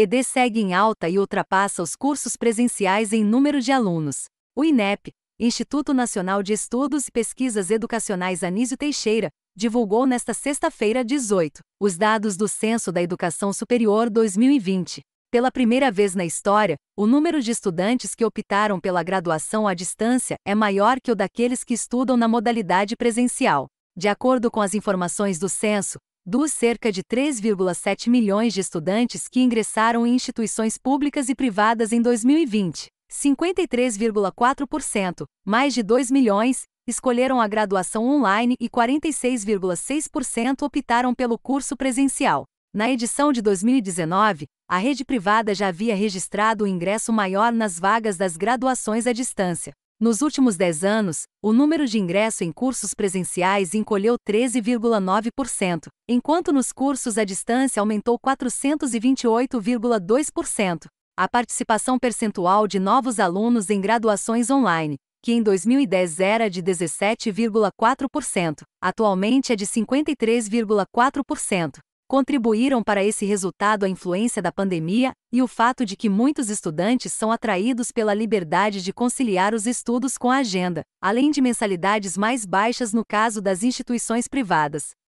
ED segue em alta e ultrapassa os cursos presenciais em número de alunos. O INEP, Instituto Nacional de Estudos e Pesquisas Educacionais Anísio Teixeira, divulgou nesta sexta-feira 18 os dados do Censo da Educação Superior 2020. Pela primeira vez na história, o número de estudantes que optaram pela graduação à distância é maior que o daqueles que estudam na modalidade presencial. De acordo com as informações do censo, dos cerca de 3,7 milhões de estudantes que ingressaram em instituições públicas e privadas em 2020, 53,4%, mais de 2 milhões, escolheram a graduação online e 46,6% optaram pelo curso presencial. Na edição de 2019, a rede privada já havia registrado o um ingresso maior nas vagas das graduações à distância, nos últimos 10 anos, o número de ingresso em cursos presenciais encolheu 13,9%, enquanto nos cursos à distância aumentou 428,2%. A participação percentual de novos alunos em graduações online, que em 2010 era de 17,4%, atualmente é de 53,4%. Contribuíram para esse resultado a influência da pandemia e o fato de que muitos estudantes são atraídos pela liberdade de conciliar os estudos com a agenda, além de mensalidades mais baixas no caso das instituições privadas.